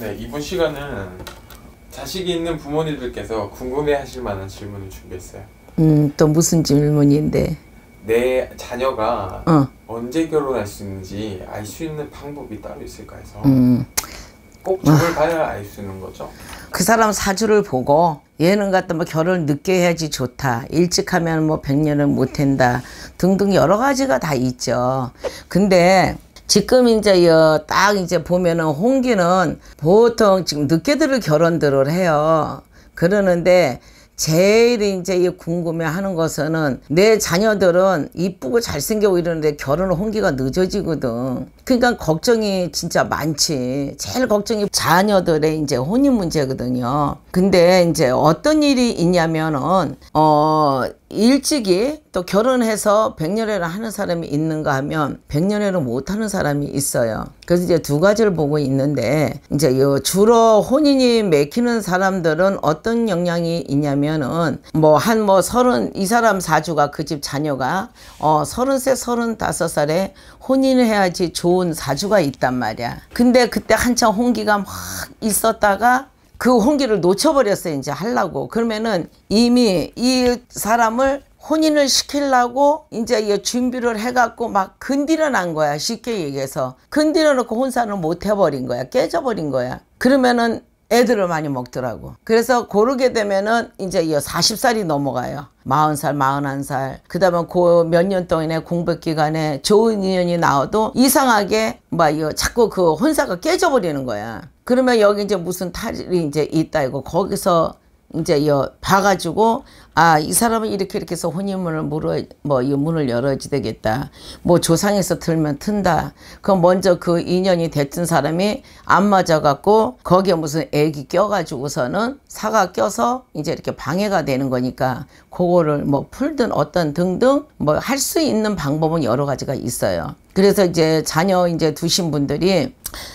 네, 이번 시간은 자식이 있는 부모님들께서 궁금해하실 만한 질문을 준비했어요. 음, 또 무슨 질문인데? 내 자녀가 어. 언제 결혼할 수 있는지 알 수 있는 방법이 따로 있을까 해서 음. 꼭 저걸 어. 봐야 알 수 있는 거죠. 그 사람 사주를 보고 얘는 갖다 뭐 결혼 늦게 해야지 좋다. 일찍 하면 뭐1년은못 된다. 등등 여러 가지가 다 있죠. 근데 지금 이제 딱 이제 보면은 홍기는 보통 지금 늦게 들을 결혼들을 해요. 그러는데 제일 이제 궁금해하는 것은 내 자녀들은 이쁘고 잘생기고 이러는데 결혼 홍기가 늦어지거든. 그러니까 걱정이 진짜 많지. 제일 걱정이 자녀들의 이제 혼인 문제거든요. 근데 이제 어떤 일이 있냐면은 어 일찍이 또 결혼해서 백년회를 하는 사람이 있는가 하면 백년회를 못하는 사람이 있어요. 그래서 이제 두 가지를 보고 있는데 이제 요 주로 혼인이 맥히는 사람들은 어떤 영향이 있냐면은 뭐 한뭐 뭐 서른 이 사람 사주가 그 집 자녀가 어 서른 세 서른 다섯 살에 혼인을 해야지 좋은 사주가 있단 말이야. 근데 그때 한창 홍기가 막 있었다가 그 홍기를 놓쳐버렸어요. 이제 하려고. 그러면은 이미 이 사람을 혼인을 시킬라고 이제 준비를 해갖고 막 근디려 난 거야 쉽게 얘기해서 근디려 놓고 혼사는못 해버린 거야 깨져버린 거야 그러면은 애들을 많이 먹더라고 그래서 고르게 되면은 이제 40살이 넘어가요 40살 41살 그 다음에 그 몇 년동안에 공백 기간에 좋은 인연이 나와도 이상하게 막 이거 자꾸 그 혼사가 깨져버리는 거야 그러면 여기 이제 무슨 탈이 이제 있다 이거 거기서 이제 여 봐가지고 아 이 사람은 이렇게 이렇게 해서 혼인문을 물어 뭐 이 문을 열어지 되겠다 뭐 조상에서 틀면 튼다 그럼 먼저 그 인연이 됐던 사람이 안 맞아갖고 거기에 무슨 애기 껴가지고서는 사가 껴서 이제 이렇게 방해가 되는 거니까 그거를 뭐 풀든 어떤 등등 뭐 할 수 있는 방법은 여러 가지가 있어요 그래서 이제 자녀 이제 두신 분들이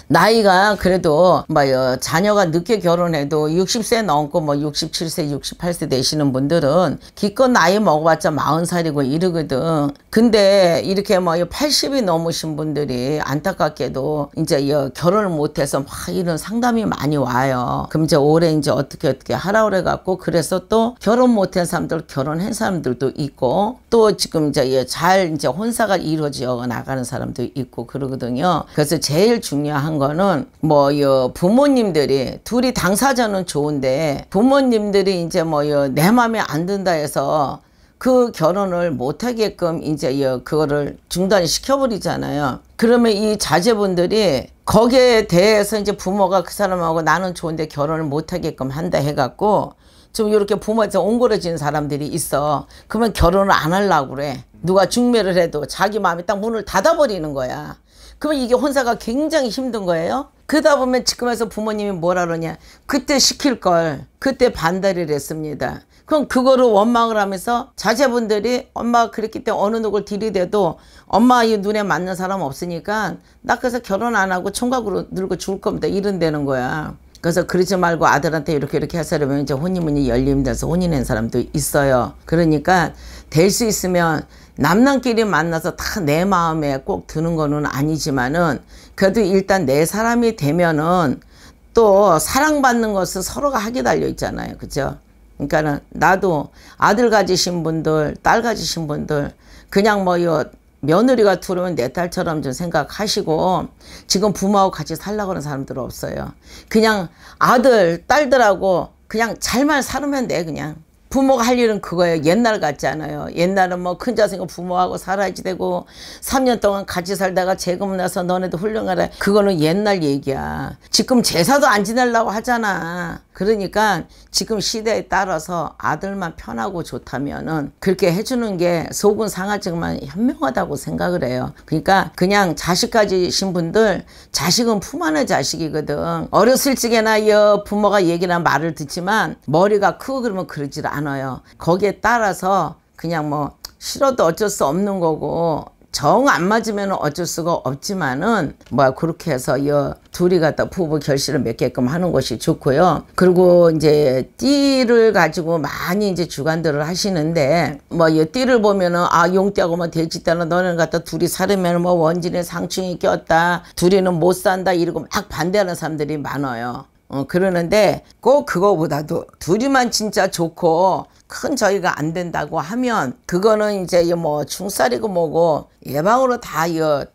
나이가 그래도 뭐 어, 자녀가 늦게 결혼해도 60세 넘고 뭐 67세, 68세 되시는 분들은 기껏 나이 먹어봤자 40살이고 이러거든. 근데 이렇게 뭐 80이 넘으신 분들이 안타깝게도 이제 결혼을 못해서 막 이런 상담이 많이 와요. 그럼 이제 올해 이제 어떻게 어떻게 하라 그래 갖고 그래서 또 결혼 못한 사람들 결혼한 사람들도 있고 또 지금 이제 잘 이제 혼사가 이루어져 나가는 사람도 있고 그러거든요. 그래서 제일 중요 중요한 거는 뭐요 부모님들이 둘이 당사자는 좋은데 부모님들이 이제 뭐요내 마음에 안 든다 해서 그 결혼을 못하게끔 이제 요 그거를 중단 시켜버리잖아요. 그러면 이 자제분들이 거기에 대해서 이제 부모가 그 사람하고 나는 좋은데 결혼을 못하게끔 한다 해갖고 좀 이렇게 부모한테 옹그해진 사람들이 있어. 그러면 결혼을 안 하려고 그래. 누가 중매를 해도 자기 마음이 딱 문을 닫아버리는 거야. 그러면 이게 혼사가 굉장히 힘든 거예요. 그러다 보면 지금에서 부모님이 뭐라 그러냐. 그때 시킬 걸 그때 반대를 했습니다. 그럼 그거를 원망을 하면서 자제분들이 엄마가 그랬기 때문에 어느 누굴 들이대도 엄마 이 눈에 맞는 사람 없으니까 나 그래서 결혼 안 하고 총각으로 늙어 죽을 겁니다. 이런 되는 거야. 그래서 그러지 말고 아들한테 이렇게 이렇게 해서 그면 이제 혼인문이 열리면서 혼인한 사람도 있어요. 그러니까 될 수 있으면 남남끼리 만나서 다 내 마음에 꼭 드는 거는 아니지만은 그래도 일단 내 사람이 되면은 또 사랑받는 것은 서로가 하게 달려 있잖아요. 그죠? 그러니까 나도 아들 가지신 분들, 딸 가지신 분들 그냥 뭐요 며느리가 들어오면 내 딸처럼 좀 생각하시고 지금 부모하고 같이 살라고 하는 사람들 없어요. 그냥 아들, 딸들하고 그냥 잘만 살으면 돼 그냥. 부모가 할 일은 그거예요. 옛날 같지 않아요. 옛날은 뭐 큰 자생은 부모하고 살아야지 되고 3년 동안 같이 살다가 재금 나서 너네도 훌륭하라. 그거는 옛날 얘기야. 지금 제사도 안 지내려고 하잖아. 그러니까 지금 시대에 따라서 아들만 편하고 좋다면은 그렇게 해주는 게 속은 상하지만 현명하다고 생각을 해요. 그러니까 그냥 자식 가지신 분들 자식은 품 안의 자식이거든. 어렸을 적에나 부모가 얘기나 말을 듣지만 머리가 크고 그러면 그러질 않아. 많아요. 거기에 따라서 그냥 뭐 싫어도 어쩔 수 없는 거고 정 안 맞으면 어쩔 수가 없지만은 뭐 그렇게 해서 이 둘이 갖다 부부 결실을 맺게끔 하는 것이 좋고요. 그리고 이제 띠를 가지고 많이 이제 주관들을 하시는데 뭐 이 띠를 보면은 아 용띠하고 뭐 돼지띠는 너는 갖다 둘이 살으면 뭐 원진의 상충이 꼈다 둘이는 못 산다 이러고 막 반대하는 사람들이 많아요. 어, 그러는데 꼭 그거보다도 둘이만 진짜 좋고 큰 저희가 안 된다고 하면 그거는 이제 뭐 중살이고 뭐고 예방으로 다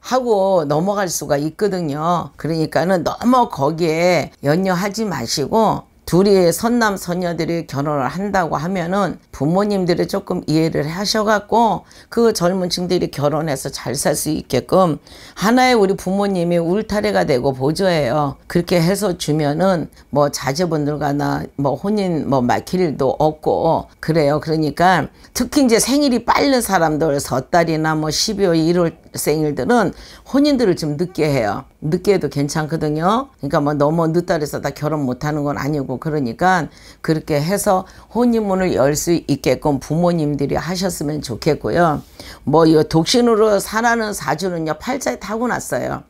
하고 넘어갈 수가 있거든요. 그러니까는 너무 거기에 연연하지 마시고 둘이 선남 선녀들이 결혼을 한다고 하면은 부모님들이 조금 이해를 하셔갖고 그 젊은 층들이 결혼해서 잘 살 수 있게끔 하나의 우리 부모님이 울타리가 되고 보조예요. 그렇게 해서 주면은 뭐 자제분들과나 뭐 혼인 뭐 막힐 일도 없고 그래요. 그러니까 특히 이제 생일이 빠른 사람들 섣달이나 뭐 12월 1월 생일들은 혼인들을 좀 늦게 해요. 늦게 해도 괜찮거든요. 그러니까 뭐 너무 늦다 해서다 결혼 못하는 건 아니고 그러니까 그렇게 해서 혼인문을 열 수 있게끔 부모님들이 하셨으면 좋겠고요. 뭐 이 독신으로 살아는 사주는요 팔자에 타고났어요.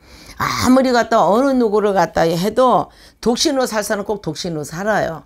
아무리 갔다 어느 누구를 갔다 해도 독신으로 살 사람은 꼭 독신으로 살아요.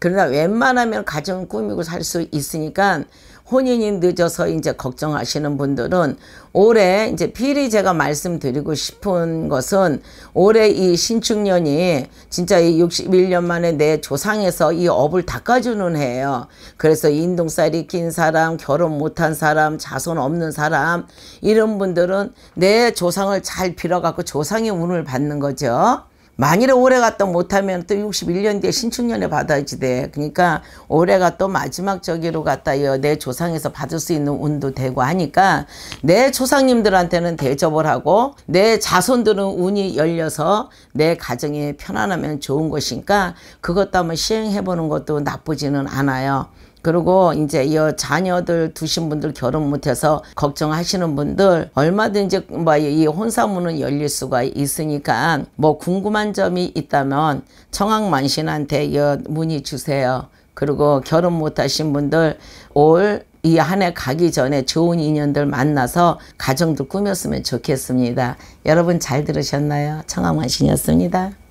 그러나 웬만하면 가정 꾸미고 살 수 있으니까 혼인이 늦어서 이제 걱정하시는 분들은 올해 이제 필히 제가 말씀드리고 싶은 것은 올해 이 신축년이 진짜 이 61년 만에 내 조상에서 이 업을 닦아주는 해예요. 그래서 인동살이 낀 사람, 결혼 못한 사람, 자손 없는 사람 이런 분들은 내 조상을 잘 빌어갖고 조상의 운을 받는 거죠. 만일에 올해가 또 못하면 또 61년 뒤에 신축년에 받아야지 돼. 그러니까 올해가 또 마지막 저기로 갔다 내 조상에서 받을 수 있는 운도 되고 하니까 내 조상님들한테는 대접을 하고 내 자손들은 운이 열려서 내 가정이 편안하면 좋은 것이니까 그것도 한번 시행해보는 것도 나쁘지는 않아요. 그리고 이제 이 자녀들 두신 분들 결혼 못해서 걱정하시는 분들 얼마든지 뭐이 혼사문은 열릴 수가 있으니까 뭐 궁금한 점이 있다면 청학만신한테 이 문의 주세요. 그리고 결혼 못하신 분들 올 이한해 가기 전에 좋은 인연들 만나서 가정도 꾸몄으면 좋겠습니다. 여러분 잘 들으셨나요? 청학만신이었습니다.